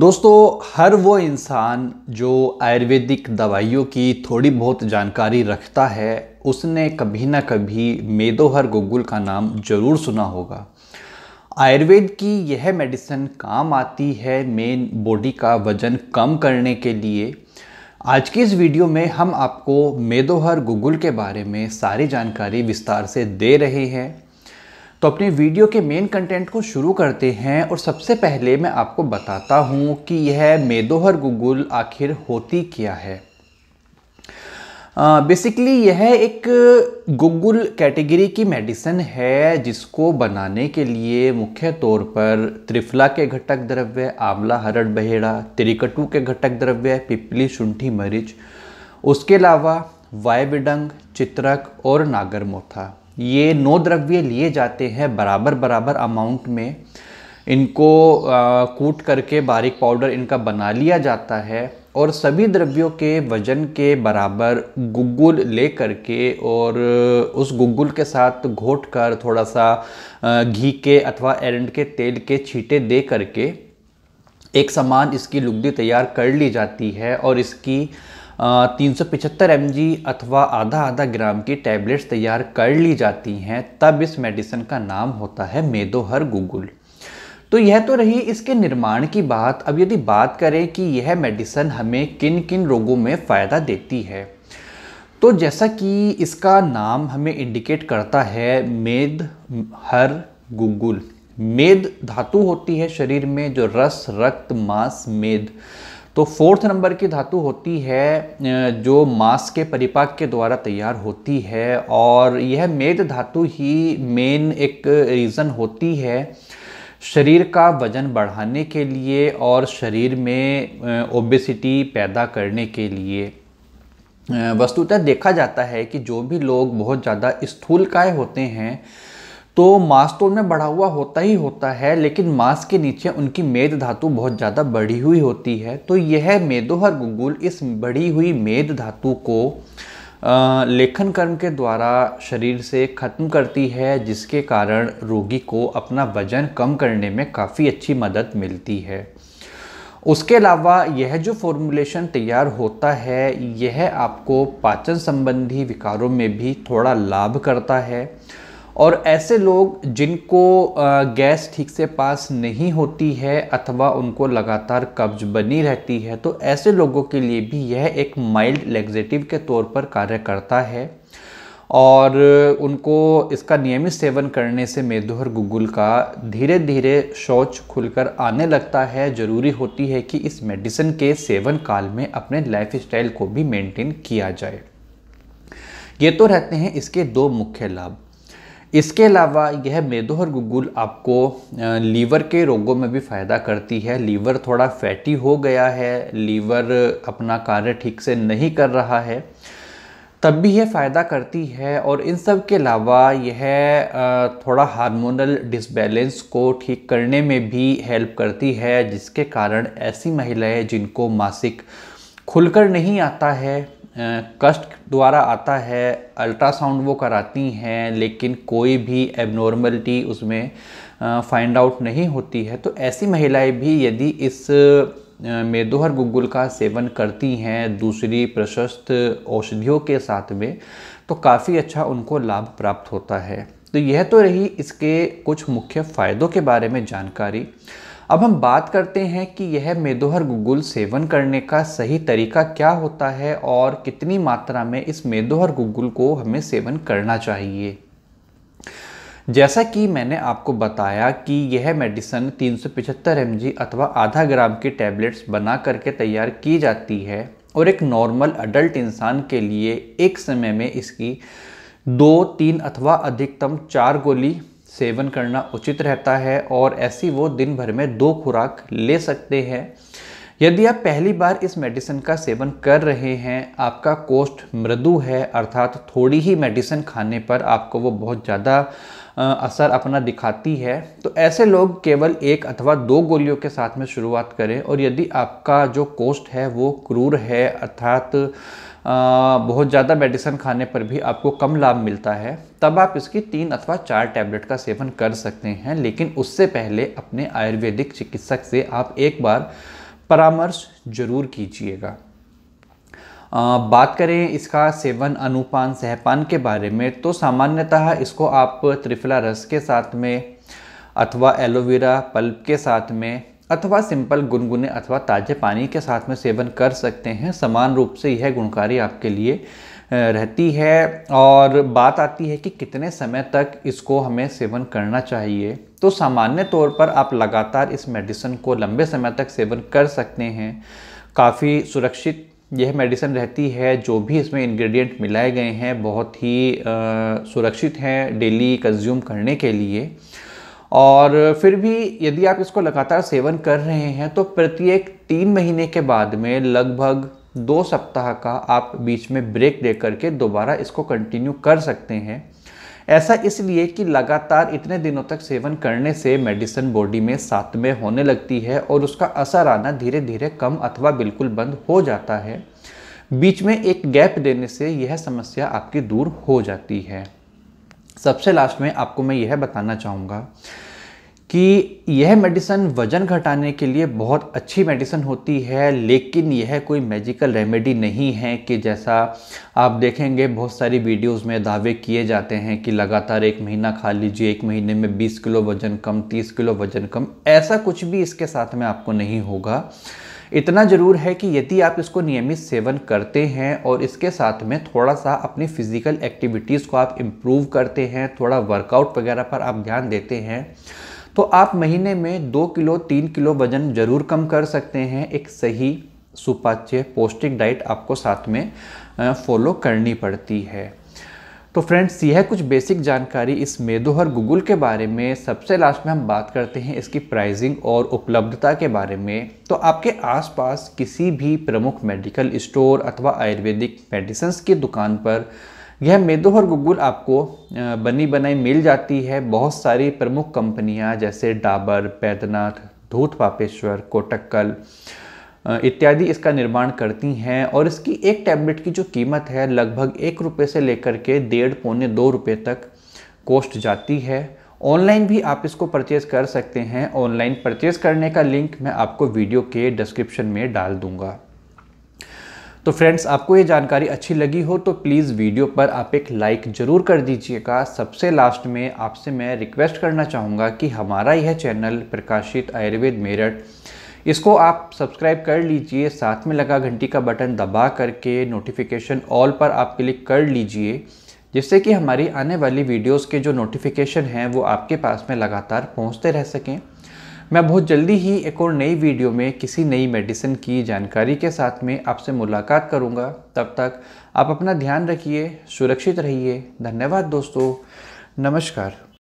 दोस्तों हर वो इंसान जो आयुर्वेदिक दवाइयों की थोड़ी बहुत जानकारी रखता है उसने कभी ना कभी मेदोहर गुगुल का नाम जरूर सुना होगा आयुर्वेद की यह मेडिसिन काम आती है मेन बॉडी का वज़न कम करने के लिए आज की इस वीडियो में हम आपको मेदोहर गुगुल के बारे में सारी जानकारी विस्तार से दे रहे हैं तो अपने वीडियो के मेन कंटेंट को शुरू करते हैं और सबसे पहले मैं आपको बताता हूँ कि यह मेदोहर गूगल आखिर होती क्या है बेसिकली uh, यह एक गूगल कैटेगरी की मेडिसन है जिसको बनाने के लिए मुख्य तौर पर त्रिफला के घटक द्रव्य आंवला हरड़ बहेड़ा त्रिकटू के घटक द्रव्य पिपली शुंठी मरीच उसके अलावा वायविडंग चित्रक और नागरमोथा ये नौ द्रव्य लिए जाते हैं बराबर बराबर अमाउंट में इनको आ, कूट करके बारीक पाउडर इनका बना लिया जाता है और सभी द्रव्यों के वजन के बराबर गुगुल ले करके और उस गुगुल के साथ घोट कर थोड़ा सा घी के अथवा एरंड के तेल के छींटे दे करके एक समान इसकी लुगदी तैयार कर ली जाती है और इसकी तीन सौ एम अथवा आधा आधा ग्राम की टैबलेट्स तैयार कर ली जाती हैं तब इस मेडिसिन का नाम होता है मेदोहर गुगुल तो यह तो रही इसके निर्माण की बात अब यदि बात करें कि यह मेडिसन हमें किन किन रोगों में फ़ायदा देती है तो जैसा कि इसका नाम हमें इंडिकेट करता है मेद हर गुगुल मेद धातु होती है शरीर में जो रस रक्त मांस मेद तो फोर्थ नंबर की धातु होती है जो मांस के परिपाक के द्वारा तैयार होती है और यह मेद धातु ही मेन एक रीज़न होती है शरीर का वजन बढ़ाने के लिए और शरीर में ओबेसिटी पैदा करने के लिए वस्तुतः देखा जाता है कि जो भी लोग बहुत ज़्यादा स्थूलकाय होते हैं तो मास तो उनमें बढ़ा हुआ होता ही होता है लेकिन मास के नीचे उनकी मेद धातु बहुत ज़्यादा बढ़ी हुई होती है तो यह मेदोहर गुगुल इस बढ़ी हुई मेद धातु को लेखन कर्म के द्वारा शरीर से ख़त्म करती है जिसके कारण रोगी को अपना वजन कम करने में काफ़ी अच्छी मदद मिलती है उसके अलावा यह जो फॉर्मूलेशन तैयार होता है यह आपको पाचन संबंधी विकारों में भी थोड़ा लाभ करता है और ऐसे लोग जिनको गैस ठीक से पास नहीं होती है अथवा उनको लगातार कब्ज बनी रहती है तो ऐसे लोगों के लिए भी यह एक माइल्ड लेग्जेटिव के तौर पर कार्य करता है और उनको इसका नियमित सेवन करने से मेदोहर गुगुल का धीरे धीरे शौच खुलकर आने लगता है ज़रूरी होती है कि इस मेडिसिन के सेवन काल में अपने लाइफ स्टाइल को भी मेनटेन किया जाए ये तो रहते हैं इसके दो मुख्य लाभ इसके अलावा यह मेदोहर गुगुल आपको लीवर के रोगों में भी फ़ायदा करती है लीवर थोड़ा फैटी हो गया है लीवर अपना कार्य ठीक से नहीं कर रहा है तब भी यह फ़ायदा करती है और इन सब के अलावा यह थोड़ा हार्मोनल डिसबैलेंस को ठीक करने में भी हेल्प करती है जिसके कारण ऐसी महिलाएं जिनको मासिक खुलकर नहीं आता है कष्ट द्वारा आता है अल्ट्रासाउंड वो कराती हैं लेकिन कोई भी एबनॉर्मलिटी उसमें फाइंड आउट नहीं होती है तो ऐसी महिलाएं भी यदि इस मेदोहर गुग्गुल का सेवन करती हैं दूसरी प्रशस्त औषधियों के साथ में तो काफ़ी अच्छा उनको लाभ प्राप्त होता है तो यह तो रही इसके कुछ मुख्य फ़ायदों के बारे में जानकारी अब हम बात करते हैं कि यह मेदोहर गुगुल सेवन करने का सही तरीका क्या होता है और कितनी मात्रा में इस मेदोहर गुगुल को हमें सेवन करना चाहिए जैसा कि मैंने आपको बताया कि यह मेडिसन 375 जी अथवा आधा ग्राम की टैबलेट्स बना करके तैयार की जाती है और एक नॉर्मल अडल्ट इंसान के लिए एक समय में इसकी दो तीन अथवा अधिकतम चार गोली सेवन करना उचित रहता है और ऐसी वो दिन भर में दो खुराक ले सकते हैं यदि आप पहली बार इस मेडिसिन का सेवन कर रहे हैं आपका कोष्ठ मृदु है अर्थात थोड़ी ही मेडिसिन खाने पर आपको वो बहुत ज़्यादा असर अपना दिखाती है तो ऐसे लोग केवल एक अथवा दो गोलियों के साथ में शुरुआत करें और यदि आपका जो कोष्ठ है वो क्रूर है अर्थात बहुत ज़्यादा मेडिसिन खाने पर भी आपको कम लाभ मिलता है तब आप इसकी तीन अथवा चार टैबलेट का सेवन कर सकते हैं लेकिन उससे पहले अपने आयुर्वेदिक चिकित्सक से आप एक बार परामर्श जरूर कीजिएगा बात करें इसका सेवन अनुपान सहपान के बारे में तो सामान्यतः इसको आप त्रिफला रस के साथ में अथवा एलोवेरा पल्प के साथ में अथवा सिंपल गुनगुने अथवा ताजे पानी के साथ में सेवन कर सकते हैं समान रूप से यह गुणकारी आपके लिए रहती है और बात आती है कि कितने समय तक इसको हमें सेवन करना चाहिए तो सामान्य तौर पर आप लगातार इस मेडिसिन को लंबे समय तक सेवन कर सकते हैं काफ़ी सुरक्षित यह मेडिसिन रहती है जो भी इसमें इंग्रेडिएंट मिलाए गए हैं बहुत ही आ, सुरक्षित हैं डेली कंज्यूम करने के लिए और फिर भी यदि आप इसको लगातार सेवन कर रहे हैं तो प्रत्येक तीन महीने के बाद में लगभग दो सप्ताह का आप बीच में ब्रेक दे करके दोबारा इसको कंटिन्यू कर सकते हैं ऐसा इसलिए कि लगातार इतने दिनों तक सेवन करने से मेडिसिन बॉडी में साथ में होने लगती है और उसका असर आना धीरे धीरे कम अथवा बिल्कुल बंद हो जाता है बीच में एक गैप देने से यह समस्या आपकी दूर हो जाती है सबसे लास्ट में आपको मैं यह बताना चाहूँगा कि यह मेडिसन वज़न घटाने के लिए बहुत अच्छी मेडिसन होती है लेकिन यह कोई मैजिकल रेमेडी नहीं है कि जैसा आप देखेंगे बहुत सारी वीडियोस में दावे किए जाते हैं कि लगातार एक महीना खा लीजिए एक महीने में 20 किलो वज़न कम 30 किलो वज़न कम ऐसा कुछ भी इसके साथ में आपको नहीं होगा इतना ज़रूर है कि यदि आप इसको नियमित सेवन करते हैं और इसके साथ में थोड़ा सा अपनी फिज़िकल एक्टिविटीज़ को आप इम्प्रूव करते हैं थोड़ा वर्कआउट वगैरह पर आप ध्यान देते हैं तो आप महीने में दो किलो तीन किलो वजन ज़रूर कम कर सकते हैं एक सही सुपाच्य पौष्टिक डाइट आपको साथ में फॉलो करनी पड़ती है तो फ्रेंड्स यह कुछ बेसिक जानकारी इस मेदोहर गूगल के बारे में सबसे लास्ट में हम बात करते हैं इसकी प्राइसिंग और उपलब्धता के बारे में तो आपके आसपास किसी भी प्रमुख मेडिकल स्टोर अथवा आयुर्वेदिक मेडिसन्स की दुकान पर यह मेदोहर गूगल आपको बनी बनाई मिल जाती है बहुत सारी प्रमुख कंपनियाँ जैसे डाबर पैदनाथ धूत पापेश्वर कोटक्कल इत्यादि इसका निर्माण करती हैं और इसकी एक टैबलेट की जो कीमत है लगभग एक रुपये से लेकर के डेढ़ पौने दो रुपये तक कॉस्ट जाती है ऑनलाइन भी आप इसको परचेज़ कर सकते हैं ऑनलाइन परचेज़ करने का लिंक मैं आपको वीडियो के डिस्क्रिप्शन में डाल दूंगा तो फ्रेंड्स आपको ये जानकारी अच्छी लगी हो तो प्लीज़ वीडियो पर आप एक लाइक ज़रूर कर दीजिएगा सबसे लास्ट में आपसे मैं रिक्वेस्ट करना चाहूँगा कि हमारा यह चैनल प्रकाशित आयुर्वेद मेरठ इसको आप सब्सक्राइब कर लीजिए साथ में लगा घंटी का बटन दबा करके नोटिफिकेशन ऑल पर आप क्लिक कर लीजिए जिससे कि हमारी आने वाली वीडियोस के जो नोटिफिकेशन हैं वो आपके पास में लगातार पहुंचते रह सकें मैं बहुत जल्दी ही एक और नई वीडियो में किसी नई मेडिसिन की जानकारी के साथ में आपसे मुलाकात करूँगा तब तक आप अपना ध्यान रखिए सुरक्षित रहिए धन्यवाद दोस्तों नमस्कार